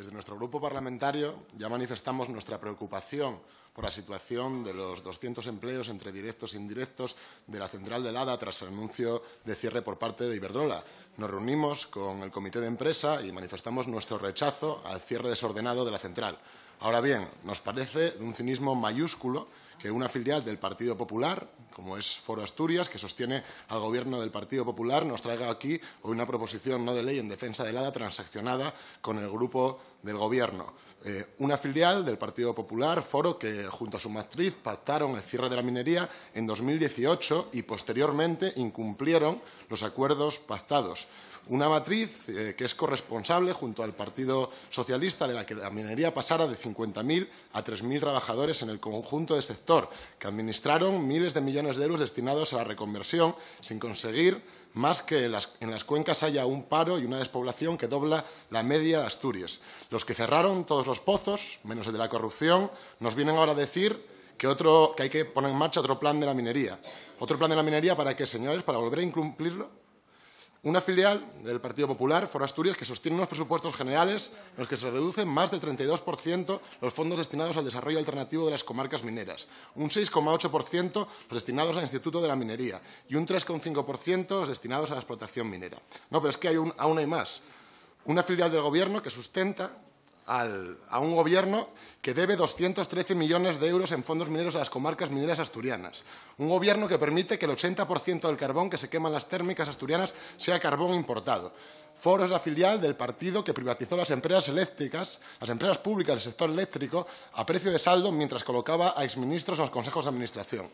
Desde nuestro grupo parlamentario ya manifestamos nuestra preocupación por la situación de los 200 empleos entre directos e indirectos de la central de Lada tras el anuncio de cierre por parte de Iberdrola. Nos reunimos con el comité de empresa y manifestamos nuestro rechazo al cierre desordenado de la central. Ahora bien, nos parece de un cinismo mayúsculo que una filial del Partido Popular, como es Foro Asturias, que sostiene al gobierno del Partido Popular, nos traiga aquí hoy una proposición no de ley en defensa del ADA transaccionada con el grupo del gobierno. Eh, una filial del Partido Popular, Foro, que junto a su matriz pactaron el cierre de la minería en 2018 y posteriormente incumplieron los acuerdos pactados. Una matriz eh, que es corresponsable, junto al Partido Socialista, de la que la minería pasara de 50.000 a 3.000 trabajadores en el conjunto del sector, que administraron miles de millones de euros destinados a la reconversión, sin conseguir más que en las cuencas haya un paro y una despoblación que dobla la media de Asturias. Los que cerraron todos los pozos, menos el de la corrupción, nos vienen ahora a decir que, que hay que poner en marcha otro plan de la minería. ¿Otro plan de la minería para qué, señores? ¿Para volver a incumplirlo? Una filial del Partido Popular, Forasturias, que sostiene unos presupuestos generales en los que se reducen más del 32% los fondos destinados al desarrollo alternativo de las comarcas mineras, un 6,8% los destinados al Instituto de la Minería y un 3,5% los destinados a la explotación minera. No, pero es que hay aún hay más. Una filial del Gobierno que sustenta a un gobierno que debe 213 millones de euros en fondos mineros a las comarcas mineras asturianas. Un gobierno que permite que el 80% del carbón que se quema en las térmicas asturianas sea carbón importado. Foro es la filial del partido que privatizó las empresas eléctricas, las empresas públicas del sector eléctrico, a precio de saldo mientras colocaba a exministros en los consejos de administración.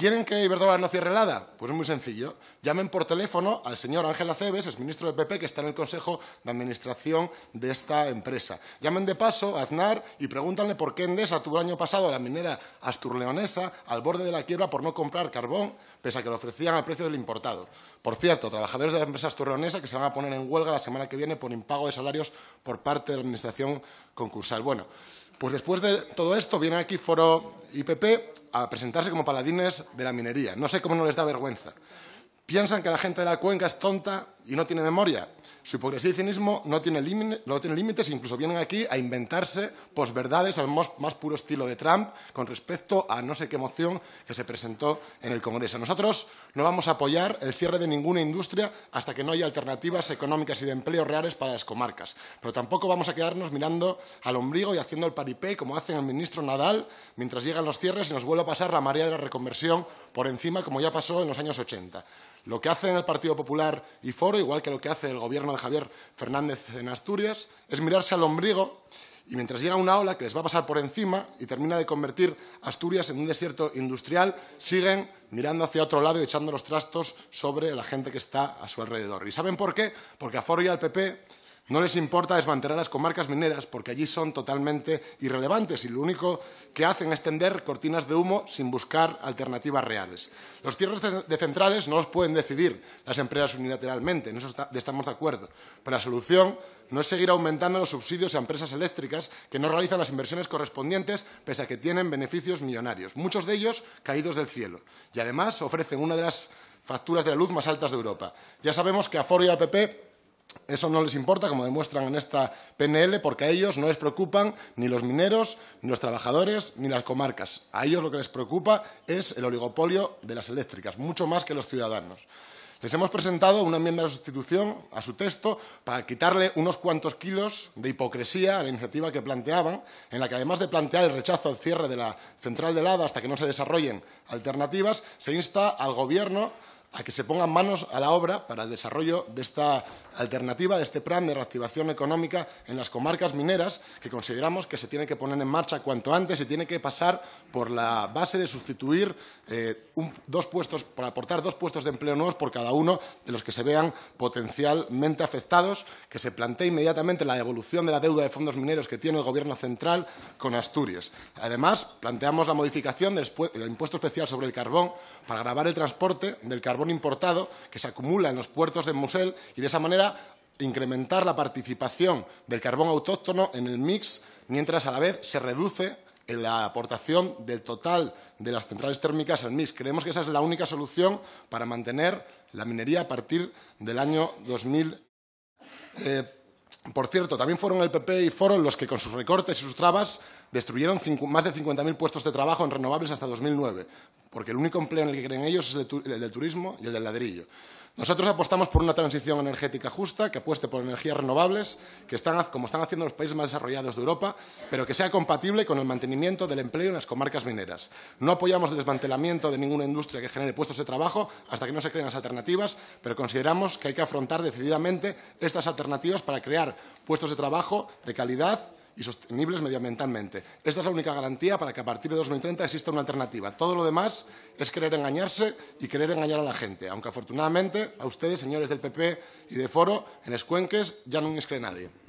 ¿Quieren que Iberdrola no cierre nada? Pues es muy sencillo. Llamen por teléfono al señor Ángel Aceves, el ministro del PP, que está en el Consejo de Administración de esta empresa. Llamen de paso a Aznar y pregúntanle por qué Endesa tuvo el año pasado la minera asturleonesa al borde de la quiebra por no comprar carbón, pese a que lo ofrecían al precio del importado. Por cierto, trabajadores de la empresa asturleonesa que se van a poner en huelga la semana que viene por impago de salarios por parte de la Administración concursal. Bueno, pues después de todo esto viene aquí Foro IPP a presentarse como paladines de la minería. No sé cómo no les da vergüenza. Piensan que la gente de la cuenca es tonta y no tiene memoria. Su hipocresía y cinismo no tiene, límites, incluso vienen aquí a inventarse posverdades pues, al más, puro estilo de Trump con respecto a no sé qué moción que se presentó en el Congreso. Nosotros no vamos a apoyar el cierre de ninguna industria hasta que no haya alternativas económicas y de empleo reales para las comarcas, pero tampoco vamos a quedarnos mirando al ombligo y haciendo el paripé como hace el ministro Nadal mientras llegan los cierres y nos vuelve a pasar la marea de la reconversión por encima como ya pasó en los años 80. Lo que hacen el Partido Popular y Foro, igual que lo que hace el gobierno de Javier Fernández en Asturias, es mirarse al ombligo y mientras llega una ola que les va a pasar por encima y termina de convertir Asturias en un desierto industrial, siguen mirando hacia otro lado y echando los trastos sobre la gente que está a su alrededor. ¿Y saben por qué? Porque a Foro y al PP no les importa desmantelar las comarcas mineras porque allí son totalmente irrelevantes y lo único que hacen es tender cortinas de humo sin buscar alternativas reales. Los cierres de centrales no los pueden decidir las empresas unilateralmente, en eso estamos de acuerdo. Pero la solución no es seguir aumentando los subsidios a empresas eléctricas que no realizan las inversiones correspondientes pese a que tienen beneficios millonarios, muchos de ellos caídos del cielo. Y además ofrecen una de las facturas de la luz más altas de Europa. Ya sabemos que a y al PP eso no les importa, como demuestran en esta PNL, porque a ellos no les preocupan ni los mineros, ni los trabajadores, ni las comarcas. A ellos lo que les preocupa es el oligopolio de las eléctricas, mucho más que los ciudadanos. Les hemos presentado una enmienda de sustitución a su texto para quitarle unos cuantos kilos de hipocresía a la iniciativa que planteaban, en la que además de plantear el rechazo al cierre de la central de Lada hasta que no se desarrollen alternativas, se insta al Gobierno a que se pongan manos a la obra para el desarrollo de esta alternativa, de este plan de reactivación económica en las comarcas mineras, que consideramos que se tiene que poner en marcha cuanto antes y tiene que pasar por la base de sustituir eh, dos puestos, para aportar dos puestos de empleo nuevos por cada uno de los que se vean potencialmente afectados, que se plantee inmediatamente la devolución de la deuda de fondos mineros que tiene el Gobierno central con Asturias. Además, planteamos la modificación del impuesto especial sobre el carbón para grabar el transporte del carbón carbón importado que se acumula en los puertos de Musel y de esa manera incrementar la participación del carbón autóctono en el mix, mientras a la vez se reduce la aportación del total de las centrales térmicas al mix. Creemos que esa es la única solución para mantener la minería a partir del año 2000. Eh, por cierto, también fueron el PP y Foro los que con sus recortes y sus trabas Destruyeron más de 50.000 puestos de trabajo en renovables hasta 2009, porque el único empleo en el que creen ellos es el, del turismo y el del ladrillo. Nosotros apostamos por una transición energética justa que apueste por energías renovables, que están, como están haciendo los países más desarrollados de Europa, pero que sea compatible con el mantenimiento del empleo en las comarcas mineras. No apoyamos el desmantelamiento de ninguna industria que genere puestos de trabajo hasta que no se creen las alternativas, pero consideramos que hay que afrontar decididamente estas alternativas para crear puestos de trabajo de calidad y sostenibles medioambientalmente. Esta es la única garantía para que a partir de 2030 exista una alternativa. Todo lo demás es querer engañarse y querer engañar a la gente, aunque afortunadamente a ustedes, señores del PP y de Foro, en Escuenques ya no me cree nadie.